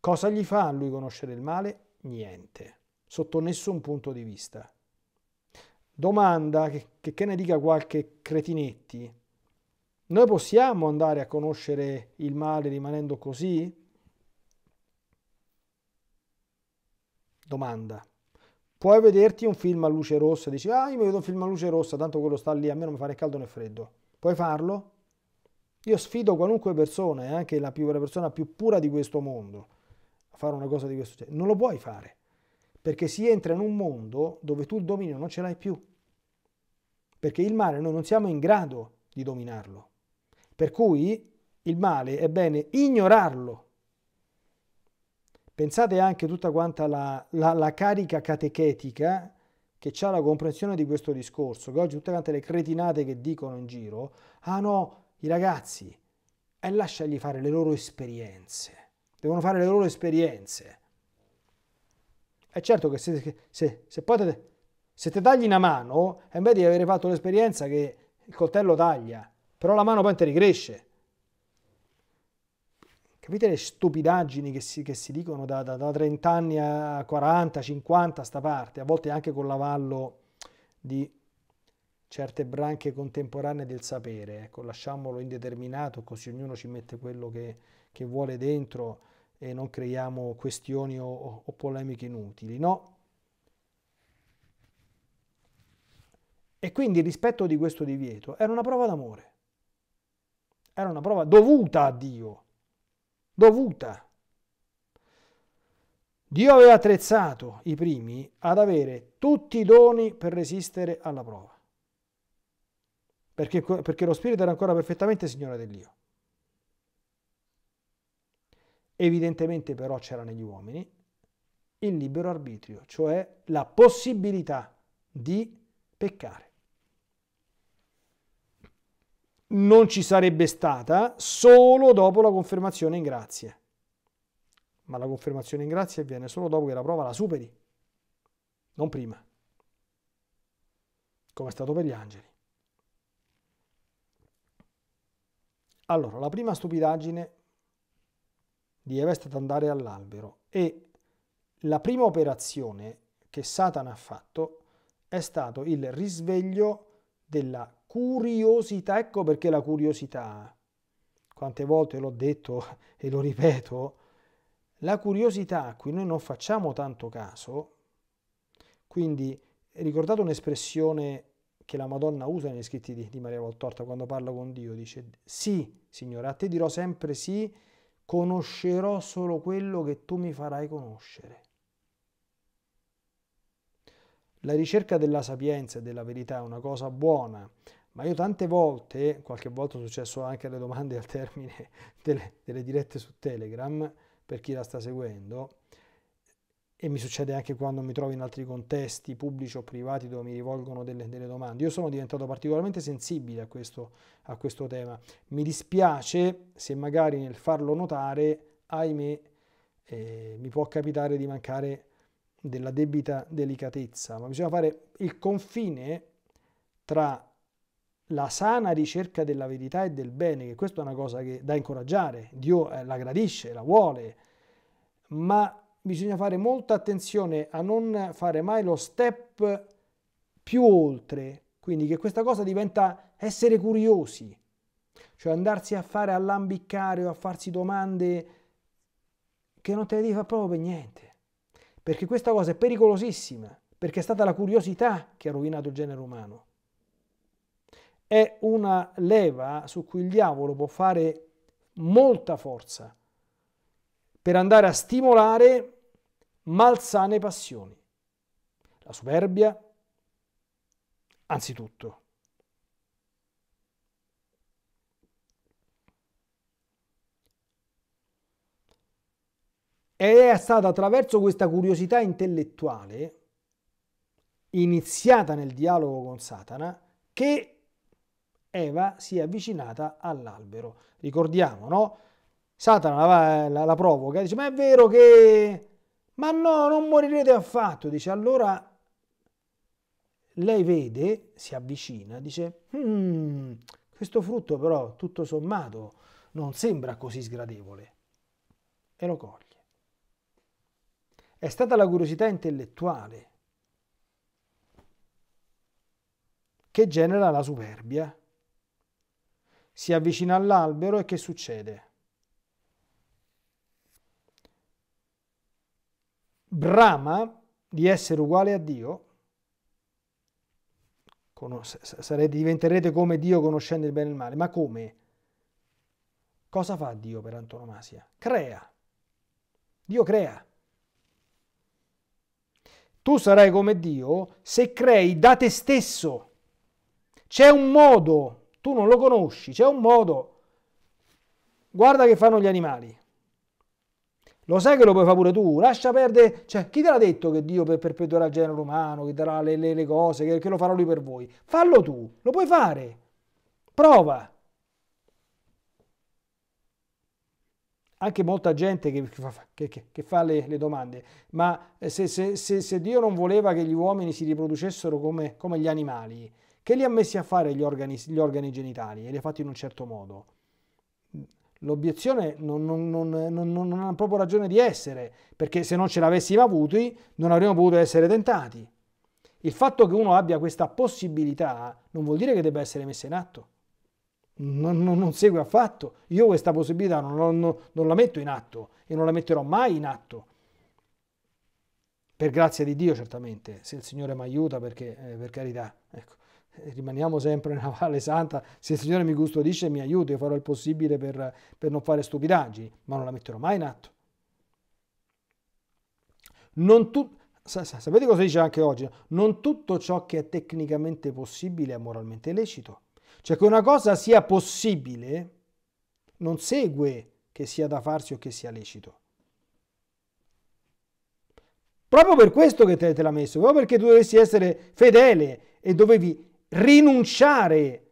Cosa gli fa a lui conoscere il male? Niente, sotto nessun punto di vista. Domanda che, che, che ne dica qualche cretinetti. Noi possiamo andare a conoscere il male rimanendo così? Domanda. Puoi vederti un film a luce rossa, e dici, ah, io mi vedo un film a luce rossa, tanto quello sta lì, a me non mi fa né caldo né freddo. Puoi farlo? Io sfido qualunque persona, e anche la, più, la persona più pura di questo mondo, a fare una cosa di questo genere. Non lo puoi fare, perché si entra in un mondo dove tu il dominio non ce l'hai più. Perché il male noi non siamo in grado di dominarlo. Per cui il male è bene ignorarlo Pensate anche tutta quanta la, la, la carica catechetica che ha la comprensione di questo discorso, che oggi tutte quante le cretinate che dicono in giro, ah no, i ragazzi, e eh, lasciagli fare le loro esperienze, devono fare le loro esperienze. È certo che se, se, se poi te, se te tagli una mano, invece eh, di avere fatto l'esperienza che il coltello taglia, però la mano poi te ricresce. Capite le stupidaggini che si, che si dicono da, da, da, 30 anni a 40, 50 a sta parte, a volte anche con l'avallo di certe branche contemporanee del sapere, ecco, lasciamolo indeterminato così ognuno ci mette quello che, che vuole dentro e non creiamo questioni o, o polemiche inutili, no? E quindi il rispetto di questo divieto era una prova d'amore, era una prova dovuta a Dio, dovuta. Dio aveva attrezzato i primi ad avere tutti i doni per resistere alla prova, perché, perché lo spirito era ancora perfettamente signore dell'io. Evidentemente però c'era negli uomini il libero arbitrio, cioè la possibilità di peccare non ci sarebbe stata solo dopo la confermazione in grazia. Ma la confermazione in grazia avviene solo dopo che la prova la superi, non prima, come è stato per gli angeli. Allora, la prima stupidaggine di Eva è stata andare all'albero e la prima operazione che Satana ha fatto è stato il risveglio della curiosità, ecco perché la curiosità, quante volte l'ho detto e lo ripeto, la curiosità a cui noi non facciamo tanto caso, quindi ricordate un'espressione che la Madonna usa negli scritti di, di Maria Voltorta quando parla con Dio, dice sì, Signore, a te dirò sempre sì, conoscerò solo quello che tu mi farai conoscere. La ricerca della sapienza e della verità è una cosa buona, ma io tante volte, qualche volta è successo anche alle domande al termine delle, delle dirette su Telegram, per chi la sta seguendo, e mi succede anche quando mi trovo in altri contesti pubblici o privati dove mi rivolgono delle, delle domande. Io sono diventato particolarmente sensibile a questo, a questo, tema. Mi dispiace se magari nel farlo notare, ahimè, eh, mi può capitare di mancare della debita delicatezza, ma bisogna fare il confine tra la sana ricerca della verità e del bene, che questa è una cosa che da incoraggiare, Dio eh, la gradisce, la vuole, ma bisogna fare molta attenzione a non fare mai lo step più oltre, quindi che questa cosa diventa essere curiosi, cioè andarsi a fare all'ambiccare o a farsi domande che non te ne devi fare proprio per niente, perché questa cosa è pericolosissima, perché è stata la curiosità che ha rovinato il genere umano è una leva su cui il diavolo può fare molta forza per andare a stimolare malsane passioni, la superbia anzitutto. Ed è stata attraverso questa curiosità intellettuale, iniziata nel dialogo con Satana, che Eva si è avvicinata all'albero. Ricordiamo, no? Satana la, la, la provoca, dice, ma è vero che... Ma no, non morirete affatto. Dice, allora lei vede, si avvicina, dice, hmm, questo frutto però tutto sommato non sembra così sgradevole. E lo coglie. È stata la curiosità intellettuale che genera la superbia si avvicina all'albero e che succede? Brama di essere uguale a Dio, sarete, diventerete come Dio conoscendo il bene e il male, ma come? Cosa fa Dio per antonomasia? Crea. Dio crea. Tu sarai come Dio se crei da te stesso. C'è un modo tu non lo conosci, c'è un modo. Guarda che fanno gli animali. Lo sai che lo puoi fare pure tu, lascia perdere, cioè chi te l'ha detto che Dio per perpetuerà il genere umano, che darà le, le, le cose, che, che lo farà lui per voi? Fallo tu, lo puoi fare, prova. anche molta gente che, che, che, che fa le, le, domande, ma eh, se, se, se, se, Dio non voleva che gli uomini si riproducessero come, come gli animali, che li ha messi a fare gli organi, gli organi genitali e li ha fatti in un certo modo? L'obiezione non, non, non, non, ha proprio ragione di essere, perché se non ce l'avessimo avuti non avremmo potuto essere tentati. Il fatto che uno abbia questa possibilità non vuol dire che debba essere messa in atto. Non, non, non, segue affatto. Io questa possibilità non, non, la metto in atto e non la metterò mai in atto. Per grazia di Dio, certamente, se il Signore mi aiuta, perché eh, per carità. Ecco rimaniamo sempre nella Valle Santa, se il Signore mi custodisce e mi aiuta, io farò il possibile per, per non fare stupidaggini, ma non la metterò mai in atto. Tu, sa, sa, sapete cosa dice anche oggi? Non tutto ciò che è tecnicamente possibile è moralmente lecito. Cioè che una cosa sia possibile non segue che sia da farsi o che sia lecito. Proprio per questo che te, te l'ha messo, proprio perché tu dovessi essere fedele e dovevi rinunciare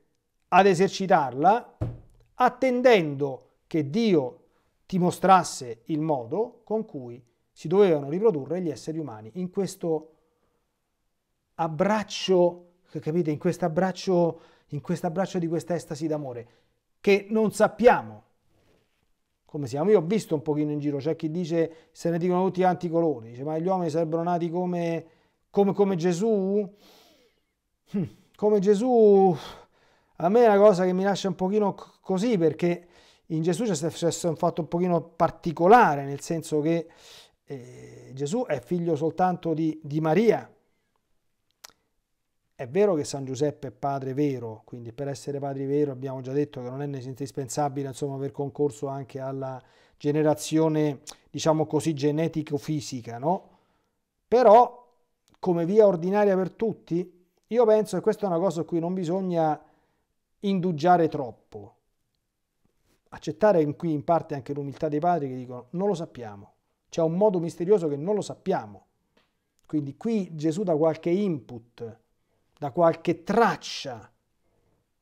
ad esercitarla, attendendo che Dio ti mostrasse il modo con cui si dovevano riprodurre gli esseri umani in questo abbraccio, capite, in questo abbraccio, in questo abbraccio di questa estasi d'amore che non sappiamo come siamo. Io ho visto un pochino in giro, c'è chi dice, se ne dicono tutti anticolori, dice ma gli uomini sarebbero nati come, come, come Gesù? Hm come Gesù, a me è una cosa che mi lascia un pochino così perché in Gesù c'è un fatto un pochino particolare, nel senso che eh, Gesù è figlio soltanto di, di, Maria. È vero che San Giuseppe è padre vero, quindi per essere padre vero abbiamo già detto che non è indispensabile insomma, aver concorso anche alla generazione, diciamo così, genetico-fisica, no? Però, come via ordinaria per tutti, io penso che questa è una cosa su cui non bisogna indugiare troppo. Accettare in qui in parte anche l'umiltà dei padri che dicono non lo sappiamo, c'è un modo misterioso che non lo sappiamo. Quindi qui Gesù dà qualche input, da qualche traccia,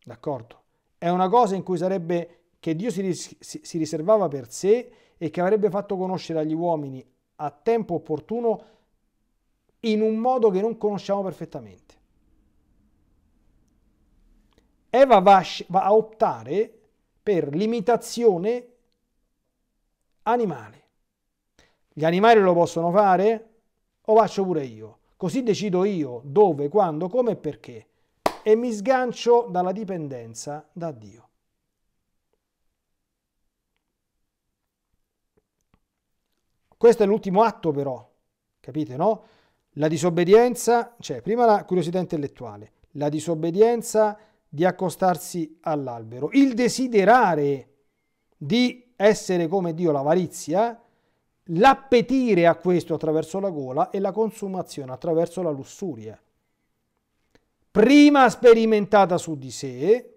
d'accordo? È una cosa in cui sarebbe che Dio si, ris- si riservava per sé e che avrebbe fatto conoscere agli uomini a tempo opportuno in un modo che non conosciamo perfettamente. Eva va a optare per l'imitazione animale. Gli animali lo possono fare? O faccio pure io? Così decido io dove, quando, come e perché. E mi sgancio dalla dipendenza da Dio. Questo è l'ultimo atto però, capite no? La disobbedienza, cioè prima la curiosità intellettuale, la disobbedienza di accostarsi all'albero. Il desiderare di essere come Dio l'avarizia, l'appetire a questo attraverso la gola e la consumazione attraverso la lussuria. Prima sperimentata su di sé,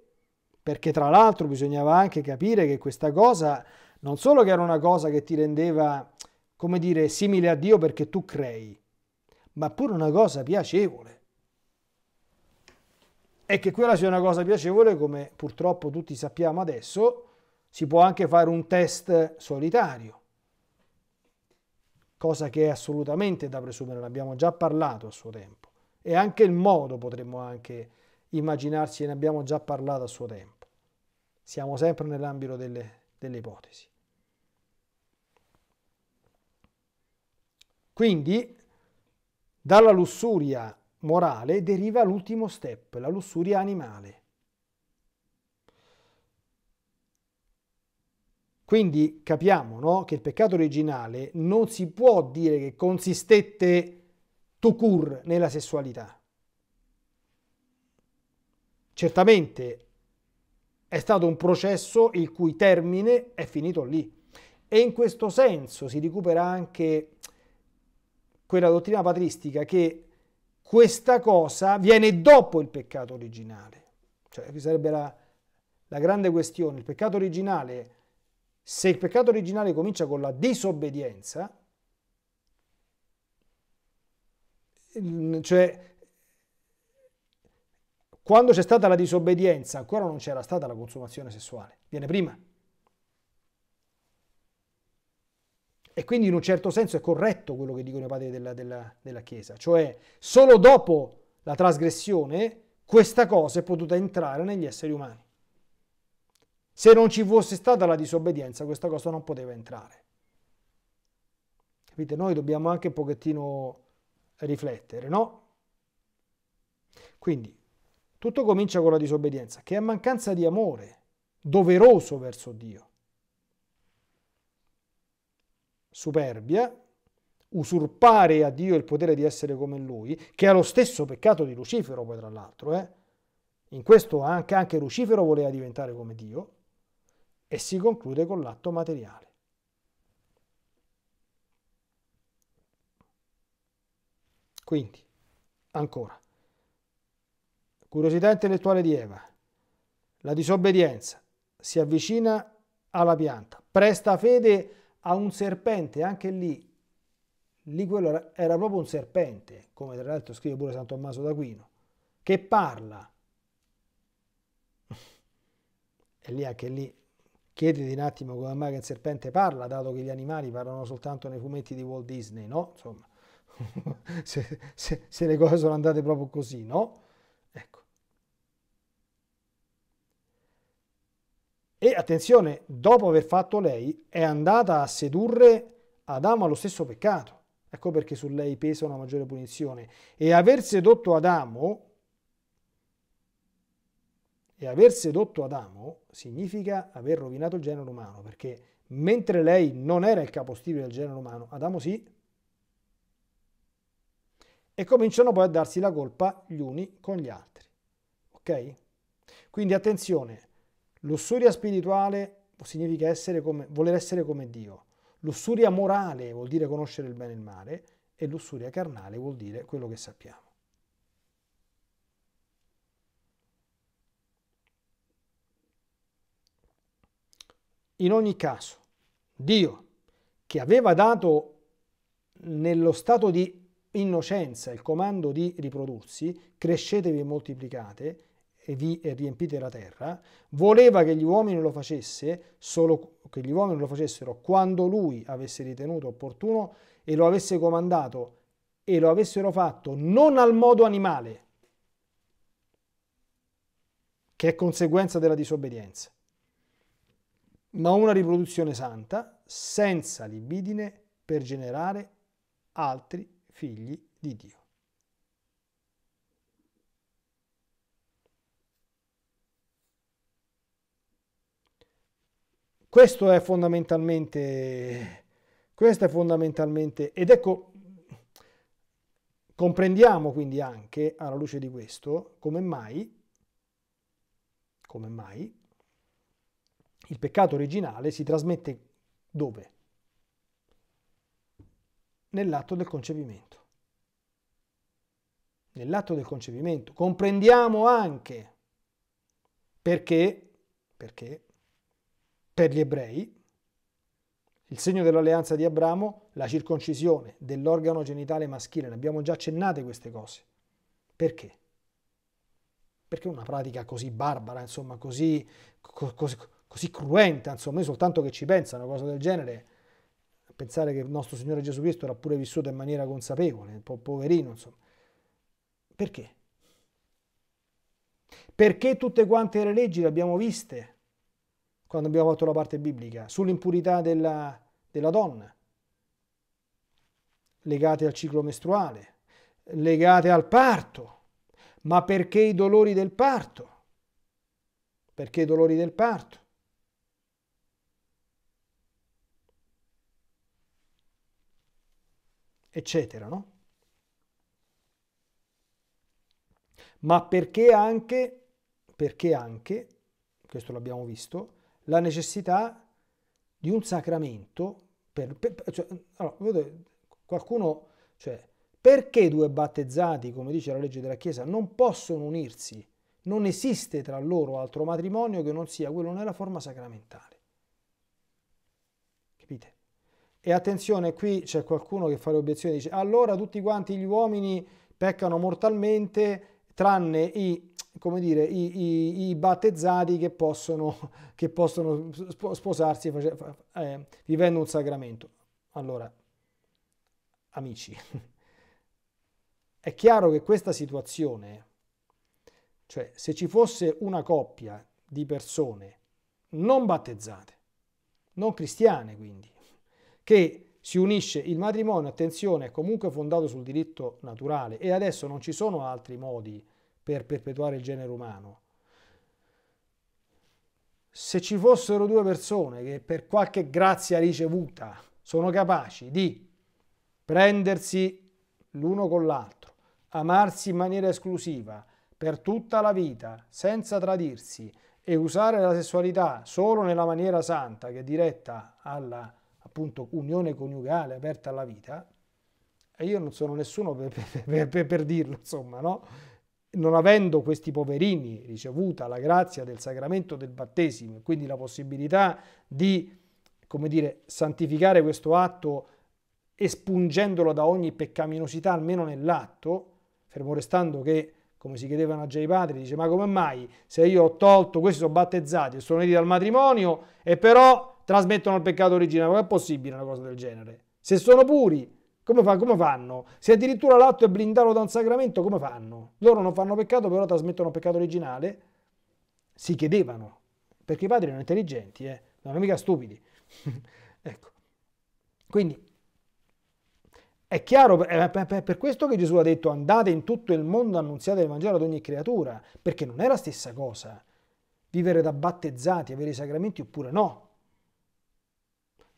perché tra l'altro bisognava anche capire che questa cosa non solo che era una cosa che ti rendeva, come dire, simile a Dio perché tu crei, ma pure una cosa piacevole è che quella sia una cosa piacevole, come purtroppo tutti sappiamo adesso, si può anche fare un test solitario, cosa che è assolutamente da presumere, ne abbiamo già parlato a suo tempo, e anche il modo potremmo anche immaginarci, ne abbiamo già parlato a suo tempo. Siamo sempre nell'ambito delle, delle ipotesi. Quindi, dalla lussuria morale deriva l'ultimo step, la lussuria animale. Quindi capiamo no, che il peccato originale non si può dire che consistette tucur nella sessualità. Certamente è stato un processo il cui termine è finito lì. E in questo senso si recupera anche quella dottrina patristica che questa cosa viene dopo il peccato originale. Cioè, qui sarebbe la, la grande questione. Il peccato originale, se il peccato originale comincia con la disobbedienza, cioè quando c'è stata la disobbedienza ancora non c'era stata la consumazione sessuale, viene prima. E quindi in un certo senso è corretto quello che dicono i padri della, della, della Chiesa, cioè solo dopo la trasgressione questa cosa è potuta entrare negli esseri umani. Se non ci fosse stata la disobbedienza questa cosa non poteva entrare. Capite? Noi dobbiamo anche un pochettino riflettere, no? Quindi tutto comincia con la disobbedienza, che è mancanza di amore doveroso verso Dio superbia, usurpare a Dio il potere di essere come Lui, che è lo stesso peccato di Lucifero poi tra l'altro, eh? in questo anche, anche Lucifero voleva diventare come Dio, e si conclude con l'atto materiale. Quindi, ancora, curiosità intellettuale di Eva, la disobbedienza si avvicina alla pianta, presta fede a un serpente, anche lì, lì quello era proprio un serpente, come tra l'altro scrive pure San Tommaso d'Aquino, che parla. e lì anche lì chiediti un attimo come mai che il serpente parla, dato che gli animali parlano soltanto nei fumetti di Walt Disney, no? Insomma, se, se, se le cose sono andate proprio così, no? E attenzione, dopo aver fatto lei, è andata a sedurre Adamo allo stesso peccato. Ecco perché su lei pesa una maggiore punizione. E aver sedotto Adamo, e aver sedotto Adamo significa aver rovinato il genere umano, perché mentre lei non era il capostipite del genere umano, Adamo sì. E cominciano poi a darsi la colpa gli uni con gli altri. Ok? Quindi attenzione, Lussuria spirituale significa essere come, voler essere come Dio. Lussuria morale vuol dire conoscere il bene e il male e lussuria carnale vuol dire quello che sappiamo. In ogni caso, Dio, che aveva dato nello stato di innocenza il comando di riprodursi, crescetevi e moltiplicate, e vi riempite la terra, voleva che gli uomini lo facesse, solo che gli uomini lo facessero quando lui avesse ritenuto opportuno e lo avesse comandato e lo avessero fatto non al modo animale, che è conseguenza della disobbedienza, ma una riproduzione santa, senza libidine, per generare altri figli di Dio. Questo è fondamentalmente, questo è fondamentalmente, ed ecco, comprendiamo quindi anche alla luce di questo come mai, come mai il peccato originale si trasmette dove? Nell'atto del concepimento. Nell'atto del concepimento. Comprendiamo anche perché, perché per gli ebrei, il segno dell'alleanza di Abramo, la circoncisione dell'organo genitale maschile, ne abbiamo già accennate queste cose. Perché? Perché una pratica così barbara, insomma, così, così, così cruenta, insomma, noi soltanto che ci pensa una cosa del genere, pensare che il nostro Signore Gesù Cristo era pure vissuto in maniera consapevole, un po' poverino, insomma. Perché? Perché tutte quante le leggi le abbiamo viste quando abbiamo fatto la parte biblica, sull'impurità della, della donna, legate al ciclo mestruale, legate al parto. Ma perché i dolori del parto? Perché i dolori del parto? Eccetera, no? Ma perché anche, perché anche, questo l'abbiamo visto, la necessità di un sacramento. Per, per, cioè, allora, qualcuno, cioè, perché due battezzati, come dice la legge della Chiesa, non possono unirsi? Non esiste tra loro altro matrimonio che non sia quello nella forma sacramentale. Capite? E attenzione, qui c'è qualcuno che fa le obiezioni, dice allora tutti quanti gli uomini peccano mortalmente tranne i, dire, i, i, i battezzati che possono, che possono sposarsi eh, vivendo un sacramento. Allora, amici, è chiaro che questa situazione, cioè se ci fosse una coppia di persone non battezzate, non cristiane quindi, che si unisce il matrimonio, attenzione, è comunque fondato sul diritto naturale e adesso non ci sono altri modi per perpetuare il genere umano. Se ci fossero due persone che per qualche grazia ricevuta sono capaci di prendersi l'uno con l'altro, amarsi in maniera esclusiva per tutta la vita, senza tradirsi e usare la sessualità solo nella maniera santa che è diretta alla appunto unione coniugale aperta alla vita, e io non sono nessuno per, per, per, per dirlo, insomma, no? non avendo questi poverini ricevuta la grazia del sacramento del battesimo, quindi la possibilità di, come dire, santificare questo atto espungendolo da ogni peccaminosità, almeno nell'atto, fermo restando che, come si chiedevano già i padri, dice ma come mai se io ho tolto, questi sono battezzati e sono uniti dal matrimonio e però trasmettono il peccato originale. Com'è possibile una cosa del genere? Se sono puri, come, fa, come fanno? Se addirittura l'atto è blindato da un sacramento, come fanno? Loro non fanno peccato, però trasmettono il peccato originale? Si chiedevano, perché i padri erano intelligenti, eh? non erano mica stupidi. ecco. Quindi è chiaro, è per questo che Gesù ha detto andate in tutto il mondo, annunziate il Vangelo ad ogni creatura, perché non è la stessa cosa vivere da battezzati, avere i sacramenti oppure no.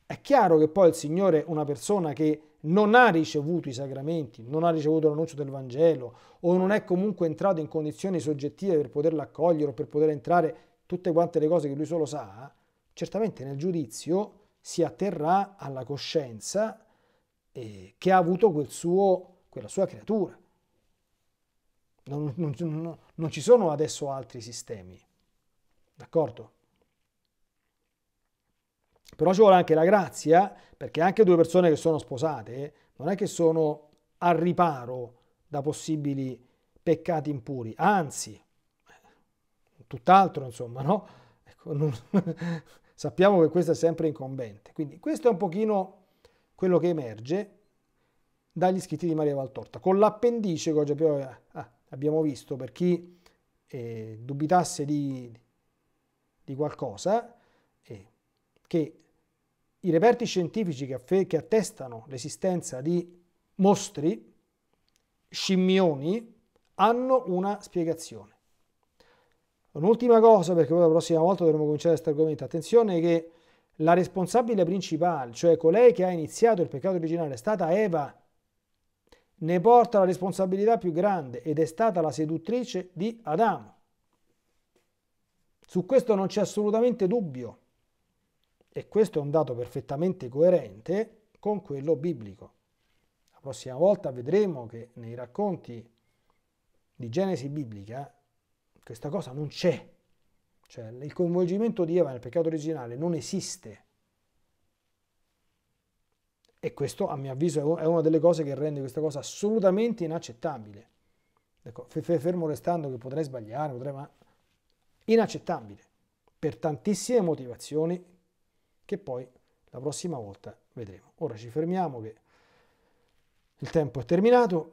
È chiaro che poi il Signore, una persona che non ha ricevuto i sacramenti, non ha ricevuto l'annuncio del Vangelo o non è comunque entrato in condizioni soggettive per poterlo accogliere o per poter entrare tutte quante le cose che lui solo sa, certamente nel giudizio si atterrà alla coscienza eh, che ha avuto quel suo, quella sua creatura. Non, non, non, non ci sono adesso altri sistemi, d'accordo? Però ci vuole anche la grazia, perché anche due persone che sono sposate non è che sono al riparo da possibili peccati impuri, anzi, eh, tutt'altro insomma, no? Ecco, non... sappiamo che questo è sempre incombente. Quindi questo è un pochino quello che emerge dagli scritti di Maria Valtorta, con l'appendice che oggi abbiamo ah, visto, per chi eh, dubitasse di, di qualcosa, eh, che i reperti scientifici che, che attestano l'esistenza di mostri, scimmioni, hanno una spiegazione. Un'ultima cosa, perché poi la prossima volta dovremo cominciare questo argomento, attenzione che la responsabile principale, cioè colei che ha iniziato il peccato originale, è stata Eva, ne porta la responsabilità più grande ed è stata la seduttrice di Adamo. Su questo non c'è assolutamente dubbio. E questo è un dato perfettamente coerente con quello biblico. La prossima volta vedremo che nei racconti di Genesi biblica questa cosa non c'è. Cioè il coinvolgimento di Eva nel peccato originale non esiste. E questo, a mio avviso, è una delle cose che rende questa cosa assolutamente inaccettabile. Ecco, fermo restando che potrei sbagliare, potrei, ma inaccettabile per tantissime motivazioni che poi la prossima volta vedremo. Ora ci fermiamo che il tempo è terminato,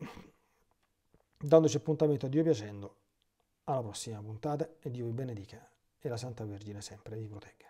dandoci appuntamento a Dio piacendo alla prossima puntata e Dio vi benedica e la Santa Vergine sempre vi protegga.